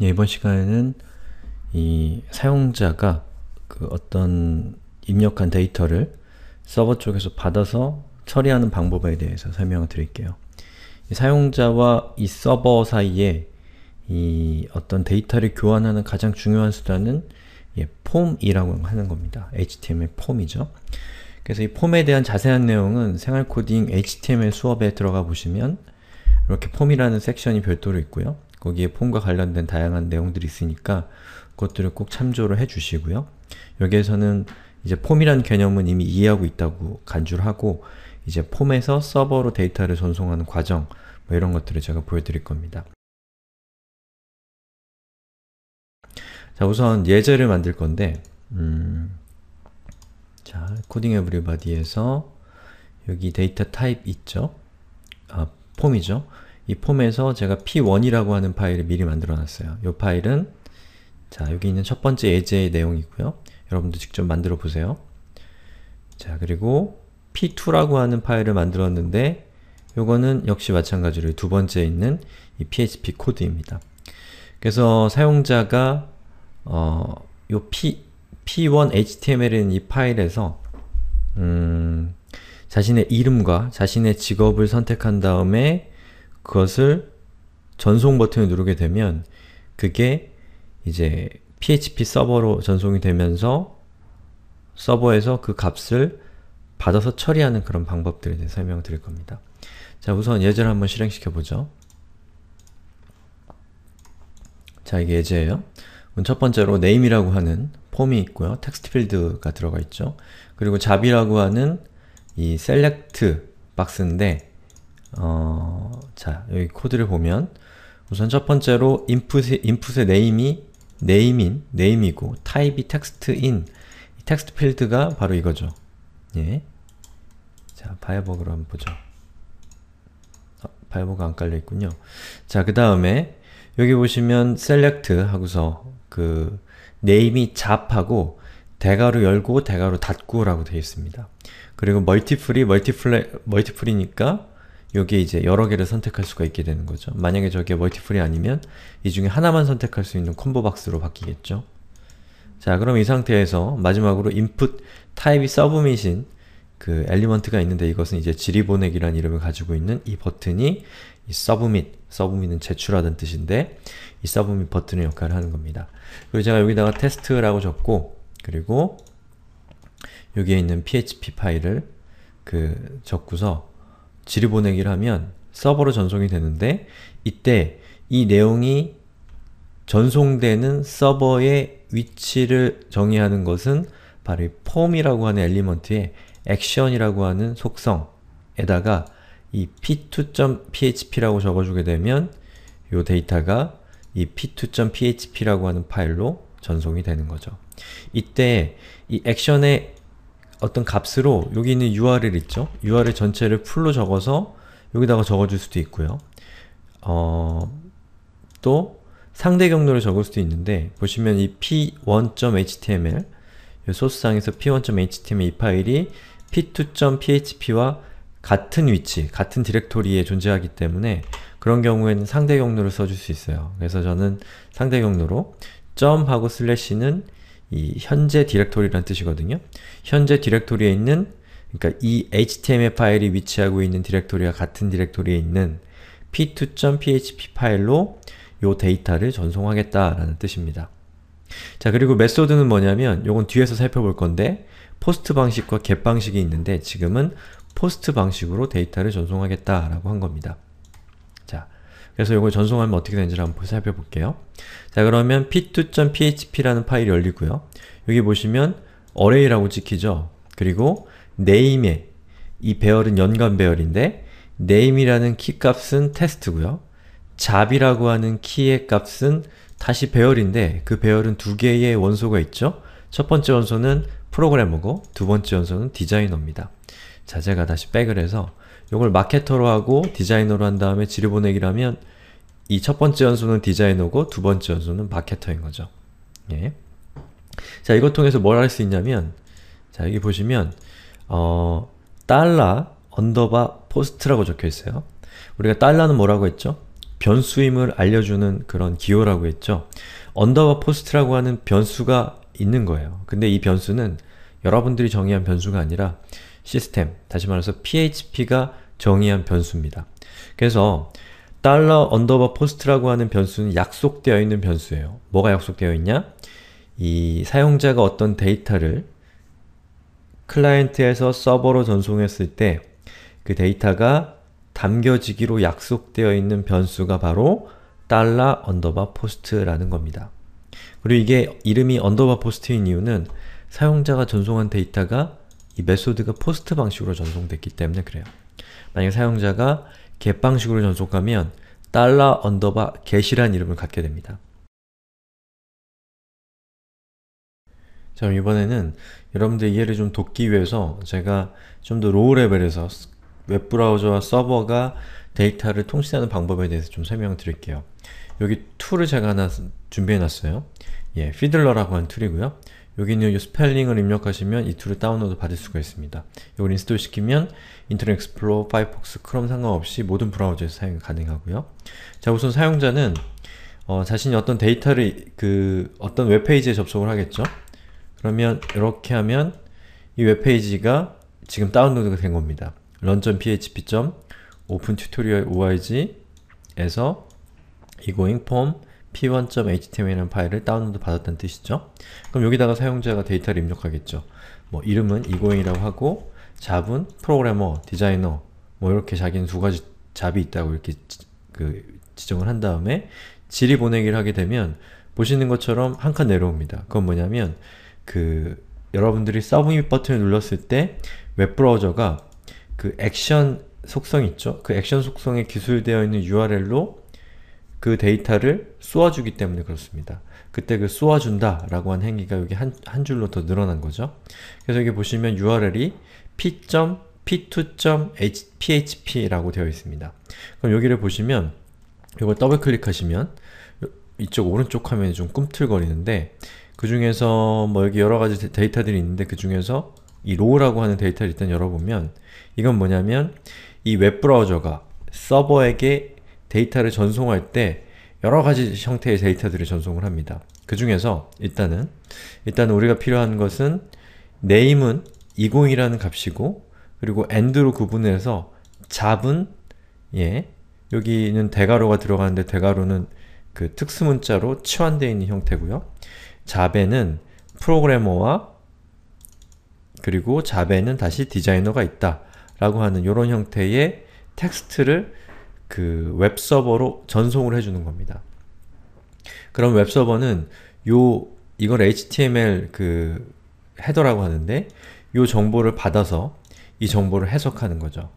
예, 이번 시간에는 이 사용자가 그 어떤 입력한 데이터를 서버 쪽에서 받아서 처리하는 방법에 대해서 설명을 드릴게요. 이 사용자와 이 서버 사이에 이 어떤 데이터를 교환하는 가장 중요한 수단은 예, 폼이라고 하는 겁니다. HTML 폼이죠. 그래서 이 폼에 대한 자세한 내용은 생활코딩 HTML 수업에 들어가 보시면 이렇게 폼이라는 섹션이 별도로 있고요. 거기에 폼과 관련된 다양한 내용들이 있으니까 그것들을 꼭 참조를 해주시고요. 여기에서는 이제 폼이란 개념은 이미 이해하고 있다고 간주를 하고 이제 폼에서 서버로 데이터를 전송하는 과정 뭐 이런 것들을 제가 보여드릴 겁니다. 자 우선 예제를 만들 건데 음, 자 코딩 에브리바디에서 여기 데이터 타입 있죠? 아, 폼이죠? 이 폼에서 제가 p1이라고 하는 파일을 미리 만들어 놨어요. 이 파일은 자 여기 있는 첫 번째 예제의 내용이고요. 여러분도 직접 만들어 보세요. 자 그리고 p2라고 하는 파일을 만들었는데 요거는 역시 마찬가지로 두 번째 있는 이 php 코드입니다. 그래서 사용자가 어, 요 p, p1 html이라는 이 파일에서 음, 자신의 이름과 자신의 직업을 선택한 다음에 그것을 전송 버튼을 누르게 되면 그게 이제 PHP 서버로 전송이 되면서 서버에서 그 값을 받아서 처리하는 그런 방법들에 대해 설명을 드릴 겁니다. 자 우선 예제를 한번 실행시켜보죠. 자 이게 예제예요. 첫 번째로 name이라고 하는 폼이 있고요. 텍스트 필드가 들어가 있죠. 그리고 잡이라고 하는 이 select 박스인데 어, 자, 여기 코드를 보면 우선 첫 번째로 인풋의, 인풋의 네임이 네임인, 네임이고 타입이 텍스트인 텍스트 필드가 바로 이거죠. 예. 자, 바이버그로 한번 보죠. 아, 어, 바이버가 안 깔려있군요. 자, 그 다음에 여기 보시면 select 하고서 그 네임이 잡하고 대괄호 열고 대괄호 닫고 라고 되어 있습니다. 그리고 멀티플이 멀티플 멀티플이니까 요게 이제 여러 개를 선택할 수가 있게 되는 거죠. 만약에 저게 멀티플이 아니면 이 중에 하나만 선택할 수 있는 콤보 박스로 바뀌겠죠. 자, 그럼 이 상태에서 마지막으로 input 타입이 서브밋인 그 엘리먼트가 있는데 이것은 이제 지리 보내기란 이름을 가지고 있는 이 버튼이 이 서브밋, 서브밋은 제출하다는 뜻인데 이 서브밋 버튼의 역할을 하는 겁니다. 그리고 제가 여기다가 테스트라고 적고 그리고 여기에 있는 php 파일을 그 적고서 질의 보내기를 하면 서버로 전송이 되는데 이때 이 내용이 전송되는 서버의 위치를 정의하는 것은 바로 이 폼이라고 하는 엘리먼트의 액션이라고 하는 속성에다가 이 p2.php라고 적어주게 되면 이 데이터가 이 p2.php라고 하는 파일로 전송이 되는 거죠. 이때 이 액션의 어떤 값으로 여기 있는 URL 있죠? URL 전체를 풀로 적어서 여기다가 적어줄 수도 있고요. 어, 또 상대 경로를 적을 수도 있는데 보시면 이 p1.html 이 소스상에서 p1.html 이 파일이 p2.php와 같은 위치, 같은 디렉토리에 존재하기 때문에 그런 경우에는 상대 경로를 써줄 수 있어요. 그래서 저는 상대 경로로 점하고 슬래시는 이 현재 디렉토리란 뜻이거든요. 현재 디렉토리에 있는 그러니까 이 html 파일이 위치하고 있는 디렉토리와 같은 디렉토리에 있는 p2.php 파일로 요 데이터를 전송하겠다라는 뜻입니다. 자 그리고 메소드는 뭐냐면 요건 뒤에서 살펴볼 건데 포스트 방식과 겟 방식이 있는데 지금은 포스트 방식으로 데이터를 전송하겠다라고 한 겁니다. 그래서 이걸 전송하면 어떻게 되는지를 한번 살펴볼게요. 자 그러면 p2.php라는 파일이 열리고요. 여기 보시면 array라고 찍히죠. 그리고 name에 이 배열은 연관 배열인데 name이라는 키값은 테스트고요. 잡이라고 하는 키의 값은 다시 배열인데 그 배열은 두 개의 원소가 있죠. 첫 번째 원소는 프로그래머고 두 번째 원소는 디자이너입니다. 자, 제가 다시 백을 해서 이걸 마케터로 하고 디자이너로 한 다음에 지뢰 보내기라면 이 첫 번째 연소는 디자이너고 두 번째 연소는 마케터인 거죠. 예. 자, 이것 통해서 뭘 할 수 있냐면 자, 여기 보시면 어, 달러 언더바 포스트라고 적혀 있어요. 우리가 달러는 뭐라고 했죠? 변수임을 알려주는 그런 기호라고 했죠. 언더바 포스트라고 하는 변수가 있는 거예요. 근데 이 변수는 여러분들이 정의한 변수가 아니라 시스템, 다시 말해서 PHP가 정의한 변수입니다. 그래서 달러 언더바 포스트라고 하는 변수는 약속되어 있는 변수예요. 뭐가 약속되어 있냐? 이 사용자가 어떤 데이터를 클라이언트에서 서버로 전송했을 때 그 데이터가 담겨지기로 약속되어 있는 변수가 바로 달러 언더바 포스트라는 겁니다. 그리고 이게 이름이 언더바 포스트인 이유는 사용자가 전송한 데이터가 이 메소드가 포스트 방식으로 전송됐기 때문에 그래요. 만약 사용자가 get 방식으로 전속하면 달러 언더바 get이란 이름을 갖게 됩니다. 자 그럼 이번에는 여러분들 이해를 좀 돕기 위해서 제가 좀 더 로우 레벨에서 웹브라우저와 서버가 데이터를 통신하는 방법에 대해서 좀 설명을 드릴게요. 여기 툴을 제가 하나 준비해놨어요. 예, 피들러라고 하는 툴이고요. 여기 있는 이 스펠링을 입력하시면 이 툴을 다운로드 받을 수가 있습니다. 이걸 인스톨 시키면 인터넷 엑스플로어, 파이폭스, 크롬 상관없이 모든 브라우저에서 사용이 가능하고요. 자 우선 사용자는 어, 자신이 어떤 데이터를 그 어떤 웹페이지에 접속을 하겠죠? 그러면 이렇게 하면 이 웹페이지가 지금 다운로드가 된 겁니다. run.php.opentutorial.org에서 이고잉 폼 p 1 h t m l 파일을 다운로드 받았다는 뜻이죠. 그럼 여기다가 사용자가 데이터를 입력하겠죠. 뭐 이름은 이고잉이라고 하고 잡은 프로그래머, 디자이너 뭐 이렇게 자기는 두 가지 잡이 있다고 이렇게 지, 그 지정을 한 다음에 질의 보내기를 하게 되면 보시는 것처럼 한 칸 내려옵니다. 그건 뭐냐면 그 여러분들이 서브밋 버튼을 눌렀을 때 웹브라우저가 그 액션 속성 있죠? 그 액션 속성에 기술되어 있는 URL로 그 데이터를 쏘아주기 때문에 그렇습니다. 그때 그 쏘아준다 라고 한 행위가 여기 한, 한 줄로 더 늘어난 거죠. 그래서 여기 보시면 url이 p.p2.php라고 되어 있습니다. 그럼 여기를 보시면 이걸 더블 클릭하시면 이쪽 오른쪽 화면이 좀 꿈틀거리는데 그 중에서 뭐 여기 여러가지 데이터들이 있는데 그 중에서 이 row라고 하는 데이터를 일단 열어보면 이건 뭐냐면 이 웹브라우저가 서버에게 데이터를 전송할 때 여러 가지 형태의 데이터들을 전송을 합니다. 그 중에서 일단은 일단 우리가 필요한 것은 name은 20이라는 값이고 그리고 end로 구분해서 잡은 예 여기는 대괄호가 들어가는데 대괄호는 그 특수문자로 치환되어 있는 형태고요. 잡에는 프로그래머와 그리고 잡에는 다시 디자이너가 있다 라고 하는 이런 형태의 텍스트를 그 웹서버로 전송을 해주는 겁니다. 그럼 웹서버는 요 이걸 HTML 그 헤더라고 하는데 요 정보를 받아서 이 정보를 해석하는 거죠.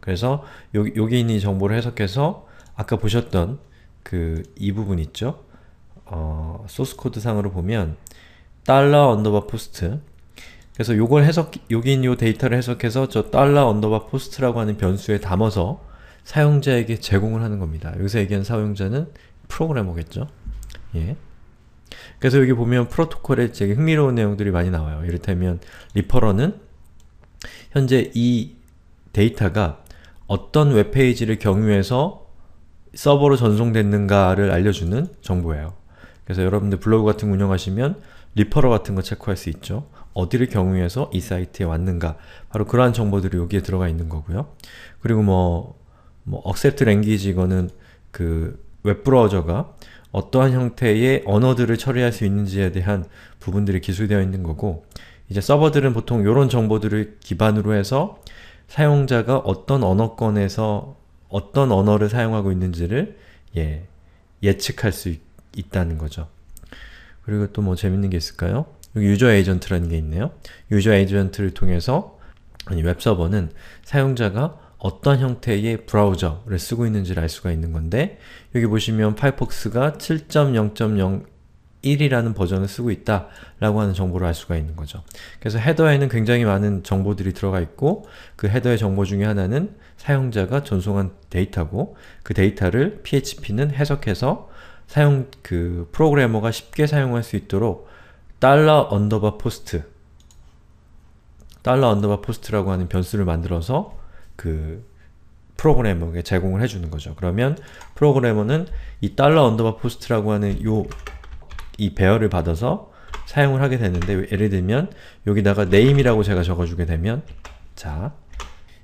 그래서 요, 여기 있는 이 정보를 해석해서 아까 보셨던 그 이 부분 있죠? 어, 소스 코드 상으로 보면 달러 언더바 포스트 그래서 요걸 해석 여기 있는 요 데이터를 해석해서 저 달러 언더바 포스트라고 하는 변수에 담아서 사용자에게 제공을 하는 겁니다. 여기서 얘기하는 사용자는 프로그래머겠죠? 예. 그래서 여기 보면 프로토콜에 되게 흥미로운 내용들이 많이 나와요. 이를테면 리퍼러는 현재 이 데이터가 어떤 웹페이지를 경유해서 서버로 전송됐는가를 알려주는 정보예요. 그래서 여러분들 블로그 같은 거 운영하시면 리퍼러 같은 거 체크할 수 있죠. 어디를 경유해서 이 사이트에 왔는가 바로 그러한 정보들이 여기에 들어가 있는 거고요. 그리고 뭐뭐 accept language 이거는 그 웹브라우저가 어떠한 형태의 언어들을 처리할 수 있는지에 대한 부분들이 기술되어 있는 거고 이제 서버들은 보통 이런 정보들을 기반으로 해서 사용자가 어떤 언어권에서 어떤 언어를 사용하고 있는지를 예, 예측할 수 있, 있다는 거죠. 그리고 또 뭐 재밌는 게 있을까요? 여기 유저 에이전트라는 게 있네요. 유저 에이전트를 통해서 아니 웹서버는 사용자가 어떤 형태의 브라우저를 쓰고 있는지를 알 수가 있는 건데 여기 보시면 파이폭스가 7.0.01이라는 버전을 쓰고 있다 라고 하는 정보를 알 수가 있는 거죠. 그래서 헤더에는 굉장히 많은 정보들이 들어가 있고 그 헤더의 정보 중에 하나는 사용자가 전송한 데이터고 그 데이터를 PHP는 해석해서 사용 그 프로그래머가 쉽게 사용할 수 있도록 달러 언더바 포스트 달러 언더바 포스트라고 하는 변수를 만들어서 그 프로그래머에게 제공을 해주는 거죠. 그러면 프로그래머는 이 달러 언더바 포스트라고 하는 요 이 배열을 받아서 사용을 하게 되는데 예를 들면 여기다가 name이라고 제가 적어주게 되면 자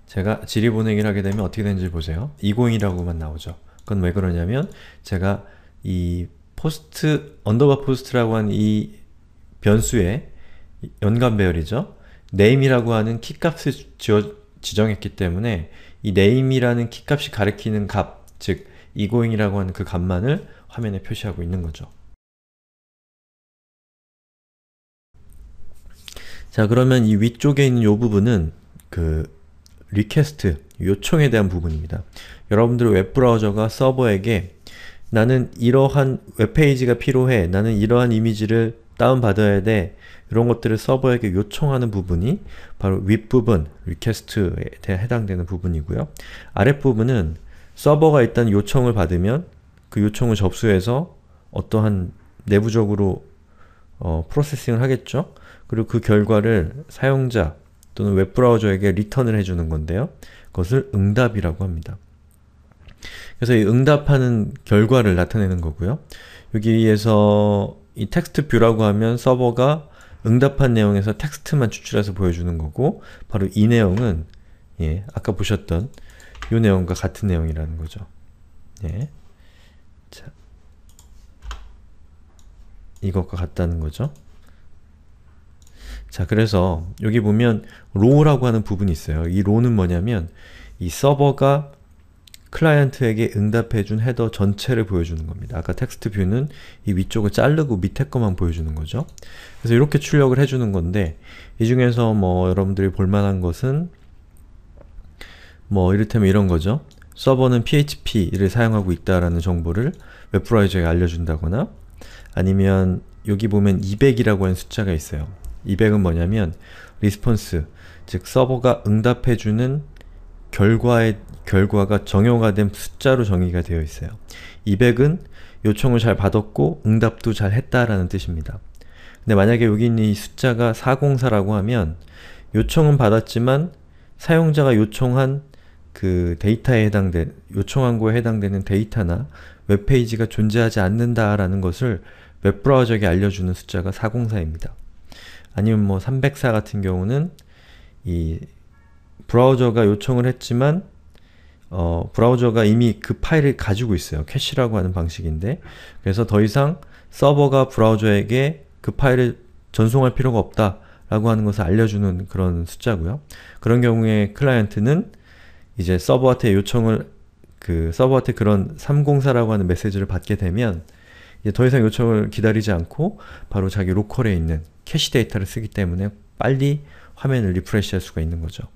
제가 질의 보내기를 하게 되면 어떻게 되는지 보세요. 20이라고만 나오죠. 그건 왜 그러냐면 제가 이 포스트 언더바 포스트라고 한이 변수의 연관 배열이죠. name이라고 하는 키값을 지어 지정했기 때문에 이 name이라는 키값이 가리키는 값, 즉 egoing이라고 하는 그 값만을 화면에 표시하고 있는 거죠. 자 그러면 이 위쪽에 있는 이 부분은 그 리퀘스트, 요청에 대한 부분입니다. 여러분들의 웹브라우저가 서버에게 나는 이러한 웹페이지가 필요해, 나는 이러한 이미지를 다운받아야 돼 이런 것들을 서버에게 요청하는 부분이 바로 윗부분, 리퀘스트에 해당되는 부분이고요. 아랫부분은 서버가 일단 요청을 받으면 그 요청을 접수해서 어떠한 내부적으로 어, 프로세싱을 하겠죠? 그리고 그 결과를 사용자 또는 웹브라우저에게 리턴을 해주는 건데요. 그것을 응답이라고 합니다. 그래서 이 응답하는 결과를 나타내는 거고요. 여기에서 이 텍스트 뷰라고 하면 서버가 응답한 내용에서 텍스트만 추출해서 보여주는 거고 바로 이 내용은 예, 아까 보셨던 이 내용과 같은 내용이라는 거죠. 예. 자, 이것과 같다는 거죠. 자, 그래서 여기 보면 row라고 하는 부분이 있어요. 이 row는 뭐냐면 이 서버가 클라이언트에게 응답해준 헤더 전체를 보여주는 겁니다. 아까 텍스트 뷰는 이 위쪽을 자르고 밑에 것만 보여주는 거죠. 그래서 이렇게 출력을 해주는 건데 이 중에서 뭐 여러분들이 볼만한 것은 뭐 이를테면 이런 거죠. 서버는 PHP를 사용하고 있다라는 정보를 웹브라우저에 알려준다거나 아니면 여기 보면 200이라고 하는 숫자가 있어요. 200은 뭐냐면 리스폰스, 즉 서버가 응답해주는 결과의 결과가 정형화된 숫자로 정의가 되어 있어요. 200은 요청을 잘 받았고 응답도 잘 했다라는 뜻입니다. 근데 만약에 여기 있는 이 숫자가 404라고 하면 요청은 받았지만 사용자가 요청한 그 데이터에 해당된 요청한 거에 해당되는 데이터나 웹페이지가 존재하지 않는다라는 것을 웹브라우저에게 알려주는 숫자가 404입니다. 아니면 뭐 304 같은 경우는 이 브라우저가 요청을 했지만 어, 브라우저가 이미 그 파일을 가지고 있어요. 캐시라고 하는 방식인데 그래서 더 이상 서버가 브라우저에게 그 파일을 전송할 필요가 없다 라고 하는 것을 알려주는 그런 숫자고요. 그런 경우에 클라이언트는 이제 서버한테 요청을 그 서버한테 그런 304라고 하는 메시지를 받게 되면 더 이상 요청을 기다리지 않고 바로 자기 로컬에 있는 캐시 데이터를 쓰기 때문에 빨리 화면을 리프레시 할 수가 있는 거죠.